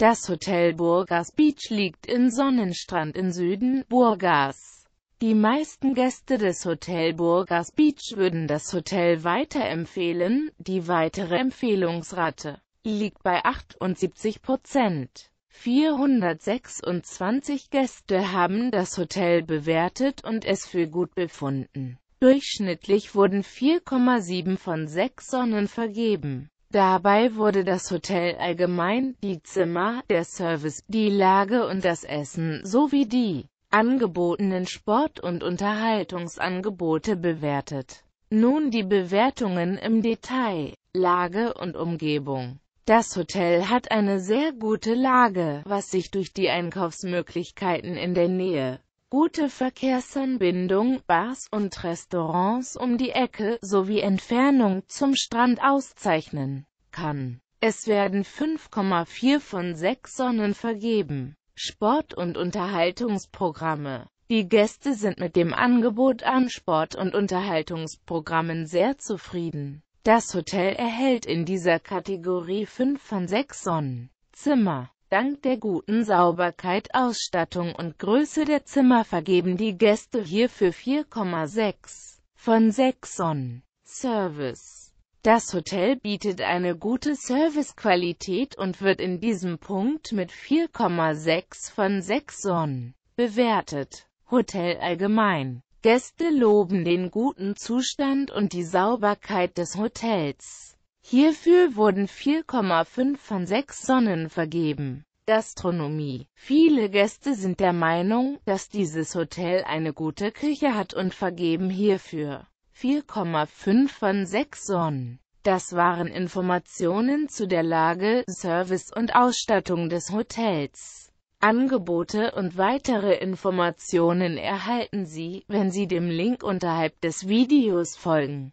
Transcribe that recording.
Das Hotel Burgas Beach liegt in Sonnenstrand im Süden Burgas. Die meisten Gäste des Hotel Burgas Beach würden das Hotel weiterempfehlen, die weitere Empfehlungsrate liegt bei 78 Prozent. 426 Gäste haben das Hotel bewertet und es für gut befunden. Durchschnittlich wurden 4,7 von 6 Sonnen vergeben. Dabei wurde das Hotel allgemein, die Zimmer, der Service, die Lage und das Essen sowie die angebotenen Sport- und Unterhaltungsangebote bewertet. Nun die Bewertungen im Detail. Lage und Umgebung. Das Hotel hat eine sehr gute Lage, was sich durch die Einkaufsmöglichkeiten in der Nähe gute Verkehrsanbindung, Bars und Restaurants um die Ecke sowie Entfernung zum Strand auszeichnen kann. Es werden 5,4 von 6 Sonnen vergeben. Sport- und Unterhaltungsprogramme Die Gäste sind mit dem Angebot an Sport- und Unterhaltungsprogrammen sehr zufrieden. Das Hotel erhält in dieser Kategorie 5 von 6 Sonnen. Zimmer Dank der guten Sauberkeit, Ausstattung und Größe der Zimmer vergeben die Gäste hierfür 4,6 von 6 on Service. Das Hotel bietet eine gute Servicequalität und wird in diesem Punkt mit 4,6 von 6 on bewertet. Hotel allgemein. Gäste loben den guten Zustand und die Sauberkeit des Hotels. Hierfür wurden 4,5 von 6 Sonnen vergeben. Gastronomie. Viele Gäste sind der Meinung, dass dieses Hotel eine gute Küche hat und vergeben hierfür 4,5 von 6 Sonnen. Das waren Informationen zu der Lage, Service und Ausstattung des Hotels. Angebote und weitere Informationen erhalten Sie, wenn Sie dem Link unterhalb des Videos folgen.